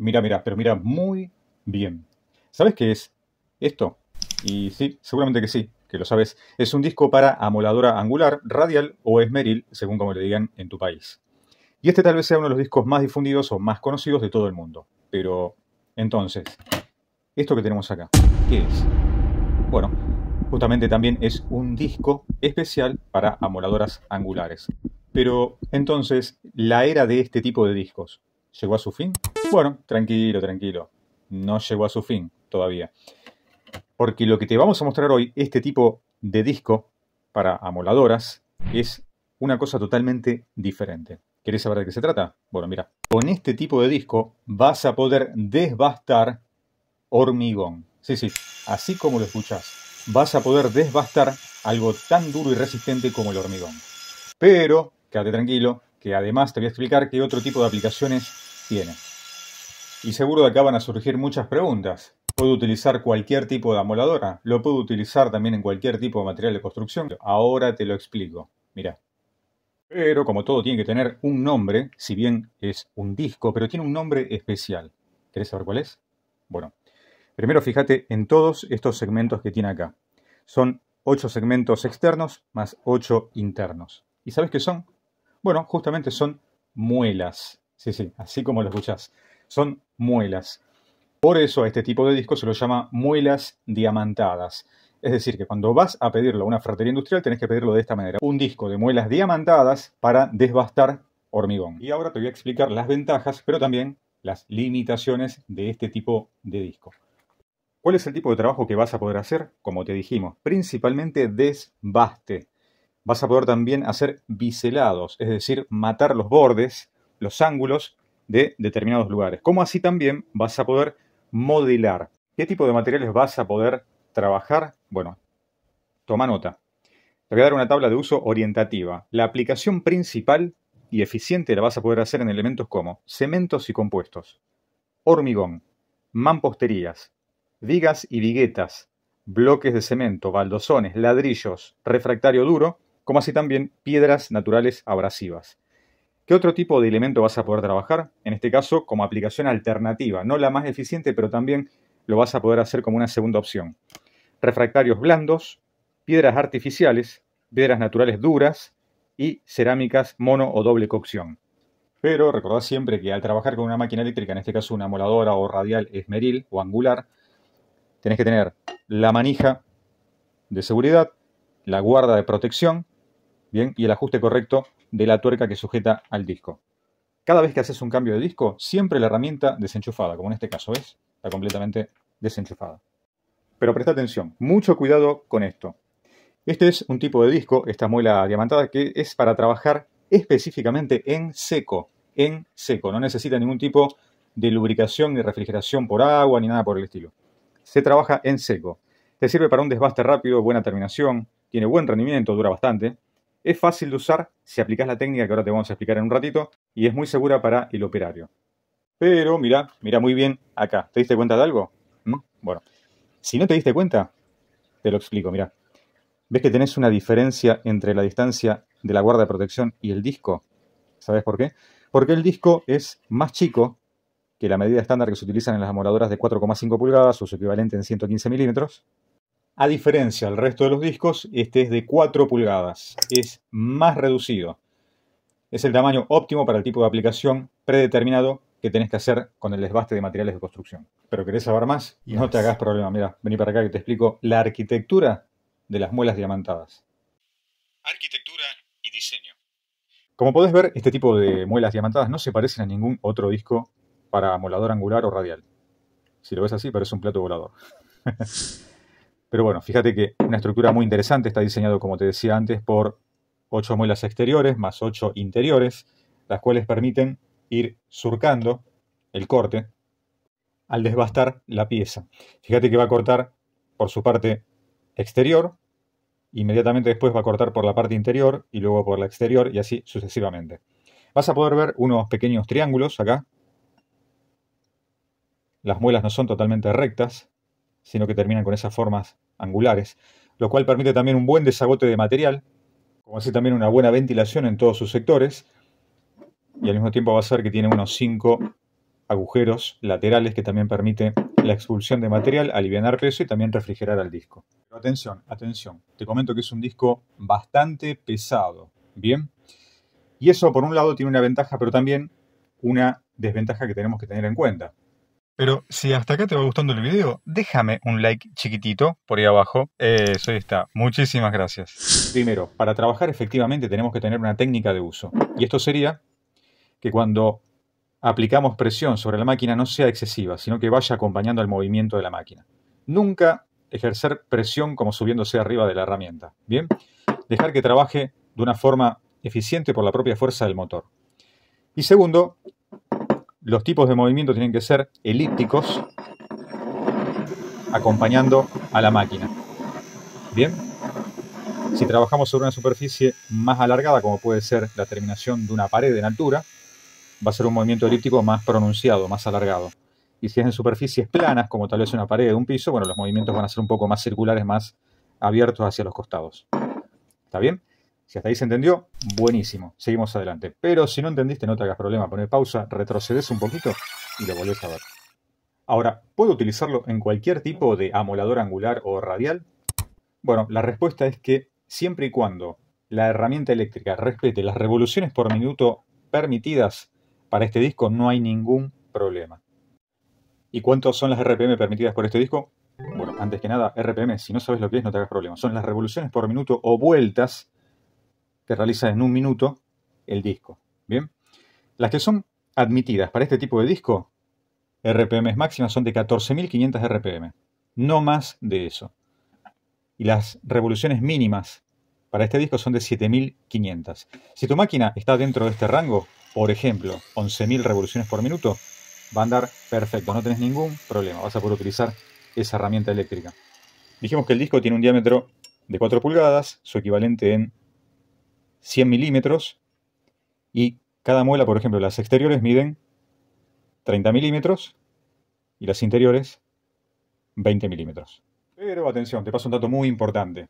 Mira, mira, pero mira muy bien. ¿Sabes qué es esto? Y sí, seguramente que sí, que lo sabes. Es un disco para amoladora angular, radial o esmeril, según como le digan en tu país. Y este tal vez sea uno de los discos más difundidos o más conocidos de todo el mundo. Pero, entonces, esto que tenemos acá, ¿qué es? Bueno, justamente también es un disco especial para amoladoras angulares. Pero entonces, la era de este tipo de discos, ¿Llegó a su fin? Bueno, tranquilo, tranquilo. No llegó a su fin todavía. Porque lo que te vamos a mostrar hoy, este tipo de disco para amoladoras, es una cosa totalmente diferente. ¿Querés saber de qué se trata? Bueno, mira, con este tipo de disco vas a poder desbastar hormigón. Sí, sí, así como lo escuchás, vas a poder desbastar algo tan duro y resistente como el hormigón. Pero, quédate tranquilo, que además te voy a explicar qué otro tipo de aplicaciones tiene. Y seguro de acá van a surgir muchas preguntas. Puedo utilizar cualquier tipo de amoladora, lo puedo utilizar también en cualquier tipo de material de construcción. Ahora te lo explico, mira. Pero como todo tiene que tener un nombre, si bien es un disco, pero tiene un nombre especial. ¿Querés saber cuál es? Bueno, primero fíjate en todos estos segmentos que tiene acá. Son 8 segmentos externos más 8 internos. ¿Y sabes qué son? Bueno, justamente son muelas. Sí, sí, así como lo escuchás. Son muelas. Por eso a este tipo de disco se lo llama muelas diamantadas. Es decir, que cuando vas a pedirlo a una ferretería industrial tenés que pedirlo de esta manera. Un disco de muelas diamantadas para desbastar hormigón. Y ahora te voy a explicar las ventajas, pero también las limitaciones de este tipo de disco. ¿Cuál es el tipo de trabajo que vas a poder hacer? Como te dijimos, principalmente desbaste vas a poder también hacer biselados, es decir, matar los bordes, los ángulos de determinados lugares. Como así también vas a poder modelar. ¿Qué tipo de materiales vas a poder trabajar? Bueno, toma nota. Te voy a dar una tabla de uso orientativa. La aplicación principal y eficiente la vas a poder hacer en elementos como cementos y compuestos, hormigón, mamposterías, vigas y viguetas, bloques de cemento, baldosones, ladrillos, refractario duro como así también piedras naturales abrasivas. ¿Qué otro tipo de elemento vas a poder trabajar? En este caso, como aplicación alternativa, no la más eficiente, pero también lo vas a poder hacer como una segunda opción. Refractarios blandos, piedras artificiales, piedras naturales duras y cerámicas mono o doble cocción. Pero recordad siempre que al trabajar con una máquina eléctrica, en este caso una moladora o radial esmeril o angular, tenés que tener la manija de seguridad, la guarda de protección, ¿bien? y el ajuste correcto de la tuerca que sujeta al disco. Cada vez que haces un cambio de disco, siempre la herramienta desenchufada, como en este caso es, está completamente desenchufada. Pero presta atención, mucho cuidado con esto. Este es un tipo de disco, esta muela diamantada, que es para trabajar específicamente en seco, en seco, no necesita ningún tipo de lubricación ni refrigeración por agua ni nada por el estilo. Se trabaja en seco. Te sirve para un desbaste rápido, buena terminación, tiene buen rendimiento, dura bastante, es fácil de usar si aplicas la técnica que ahora te vamos a explicar en un ratito y es muy segura para el operario. Pero mira, mira muy bien acá. ¿Te diste cuenta de algo? ¿Mm? Bueno, si no te diste cuenta, te lo explico, mira. ¿Ves que tenés una diferencia entre la distancia de la guarda de protección y el disco? ¿Sabes por qué? Porque el disco es más chico que la medida estándar que se utilizan en las amoladoras de 4,5 pulgadas o su equivalente en 115 milímetros. A diferencia del resto de los discos, este es de 4 pulgadas, es más reducido. Es el tamaño óptimo para el tipo de aplicación predeterminado que tenés que hacer con el desbaste de materiales de construcción. Pero querés saber más, no te hagas problema. Mira, vení para acá que te explico la arquitectura de las muelas diamantadas. Arquitectura y diseño. Como podés ver, este tipo de muelas diamantadas no se parecen a ningún otro disco para molador angular o radial. Si lo ves así, parece un plato volador. Pero bueno, fíjate que una estructura muy interesante está diseñado, como te decía antes, por ocho muelas exteriores más ocho interiores, las cuales permiten ir surcando el corte al desbastar la pieza. Fíjate que va a cortar por su parte exterior, inmediatamente después va a cortar por la parte interior y luego por la exterior y así sucesivamente. Vas a poder ver unos pequeños triángulos acá. Las muelas no son totalmente rectas, sino que terminan con esas formas angulares, lo cual permite también un buen desagote de material, como así también una buena ventilación en todos sus sectores, y al mismo tiempo va a ser que tiene unos 5 agujeros laterales que también permite la expulsión de material, aliviar peso y también refrigerar al disco. Pero atención, atención, te comento que es un disco bastante pesado, ¿bien? Y eso por un lado tiene una ventaja, pero también una desventaja que tenemos que tener en cuenta. Pero si hasta acá te va gustando el video, déjame un like chiquitito por ahí abajo. Eh, eso está. Muchísimas gracias. Primero, para trabajar efectivamente tenemos que tener una técnica de uso. Y esto sería que cuando aplicamos presión sobre la máquina no sea excesiva, sino que vaya acompañando el movimiento de la máquina. Nunca ejercer presión como subiéndose arriba de la herramienta. Bien, dejar que trabaje de una forma eficiente por la propia fuerza del motor. Y segundo, los tipos de movimiento tienen que ser elípticos acompañando a la máquina. Bien, si trabajamos sobre una superficie más alargada, como puede ser la terminación de una pared en altura, va a ser un movimiento elíptico más pronunciado, más alargado. Y si es en superficies planas, como tal vez una pared de un piso, bueno, los movimientos van a ser un poco más circulares, más abiertos hacia los costados. ¿Está bien? Si hasta ahí se entendió, buenísimo, seguimos adelante. Pero si no entendiste, no te hagas problema, poner pausa, retrocedes un poquito y lo volvés a ver. Ahora, ¿puedo utilizarlo en cualquier tipo de amolador angular o radial? Bueno, la respuesta es que siempre y cuando la herramienta eléctrica respete las revoluciones por minuto permitidas para este disco, no hay ningún problema. ¿Y cuántos son las RPM permitidas por este disco? Bueno, antes que nada, RPM, si no sabes lo que es, no te hagas problema. Son las revoluciones por minuto o vueltas te realiza en un minuto el disco. Bien, las que son admitidas para este tipo de disco, RPMs máximas son de 14.500 RPM, no más de eso. Y las revoluciones mínimas para este disco son de 7.500. Si tu máquina está dentro de este rango, por ejemplo, 11.000 revoluciones por minuto, va a andar perfecto, no tenés ningún problema, vas a poder utilizar esa herramienta eléctrica. Dijimos que el disco tiene un diámetro de 4 pulgadas, su equivalente en 100 milímetros y cada muela, por ejemplo, las exteriores miden 30 milímetros y las interiores 20 milímetros. Pero atención, te paso un dato muy importante.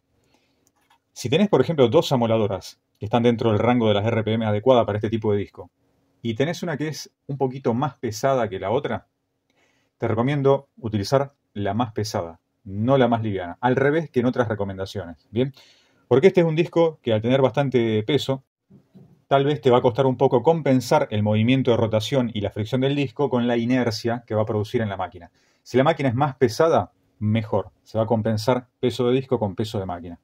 Si tenés, por ejemplo, dos amoladoras que están dentro del rango de las RPM adecuadas para este tipo de disco, y tenés una que es un poquito más pesada que la otra, te recomiendo utilizar la más pesada, no la más liviana, al revés que en otras recomendaciones. Bien, porque este es un disco que al tener bastante peso, tal vez te va a costar un poco compensar el movimiento de rotación y la fricción del disco con la inercia que va a producir en la máquina. Si la máquina es más pesada, mejor. Se va a compensar peso de disco con peso de máquina.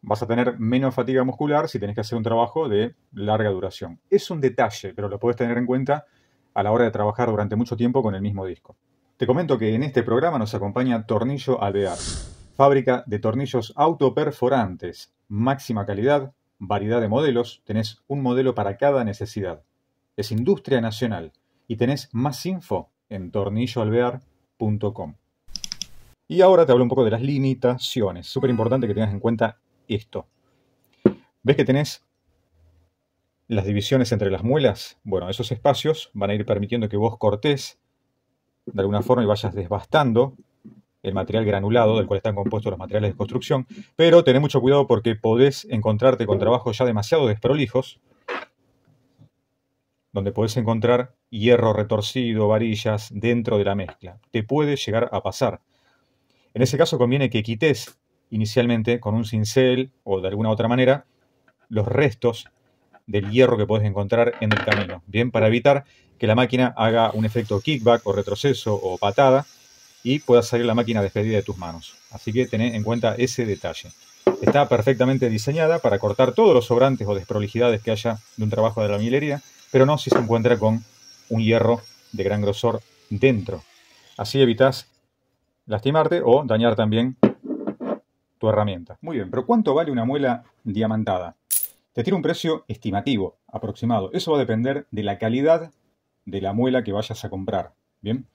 Vas a tener menos fatiga muscular si tenés que hacer un trabajo de larga duración. Es un detalle, pero lo puedes tener en cuenta a la hora de trabajar durante mucho tiempo con el mismo disco. Te comento que en este programa nos acompaña Tornillo Alvear. Fábrica de tornillos autoperforantes. Máxima calidad, variedad de modelos, tenés un modelo para cada necesidad. Es industria nacional y tenés más info en tornilloalvear.com. Y ahora te hablo un poco de las limitaciones. Súper importante que tengas en cuenta esto. ¿Ves que tenés las divisiones entre las muelas? Bueno, esos espacios van a ir permitiendo que vos cortés de alguna forma y vayas desbastando el material granulado del cual están compuestos los materiales de construcción, pero tené mucho cuidado porque podés encontrarte con trabajos ya demasiado desprolijos, donde podés encontrar hierro retorcido, varillas dentro de la mezcla. Te puede llegar a pasar. En ese caso conviene que quites inicialmente con un cincel o de alguna otra manera los restos del hierro que podés encontrar en el camino, bien para evitar que la máquina haga un efecto kickback o retroceso o patada y pueda salir la máquina despedida de tus manos. Así que ten en cuenta ese detalle. Está perfectamente diseñada para cortar todos los sobrantes o desprolijidades que haya de un trabajo de la milería, pero no si se encuentra con un hierro de gran grosor dentro. Así evitas lastimarte o dañar también tu herramienta. Muy bien, pero ¿cuánto vale una muela diamantada? Te tiene un precio estimativo, aproximado. Eso va a depender de la calidad de la muela que vayas a comprar. Bien,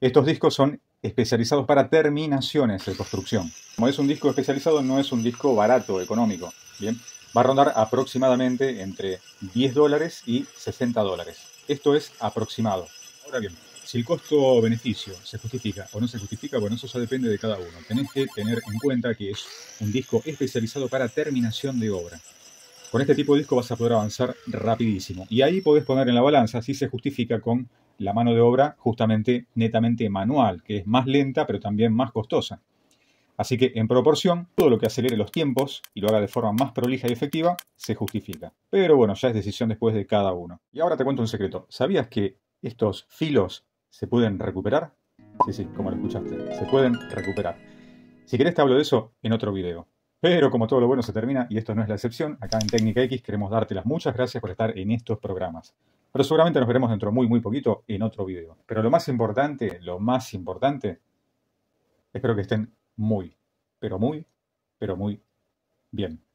estos discos son especializados para terminaciones de construcción. Como es un disco especializado, no es un disco barato, económico. Bien, va a rondar aproximadamente entre 10 dólares y 60 dólares. Esto es aproximado. Ahora bien, si el costo-beneficio se justifica o no se justifica, bueno, eso ya depende de cada uno. Tenés que tener en cuenta que es un disco especializado para terminación de obra. Con este tipo de disco vas a poder avanzar rapidísimo. Y ahí podés poner en la balanza si se justifica con la mano de obra justamente netamente manual, que es más lenta pero también más costosa. Así que en proporción, todo lo que acelere los tiempos y lo haga de forma más prolija y efectiva, se justifica. Pero bueno, ya es decisión después de cada uno. Y ahora te cuento un secreto. ¿Sabías que estos filos se pueden recuperar? Sí, sí, como lo escuchaste, se pueden recuperar. Si querés te hablo de eso en otro video. Pero como todo lo bueno se termina, y esto no es la excepción, acá en Técnica X queremos darte las muchas gracias por estar en estos programas. Pero seguramente nos veremos dentro muy, muy poquito en otro video. Pero lo más importante, lo más importante, espero que estén muy, pero muy, pero muy bien.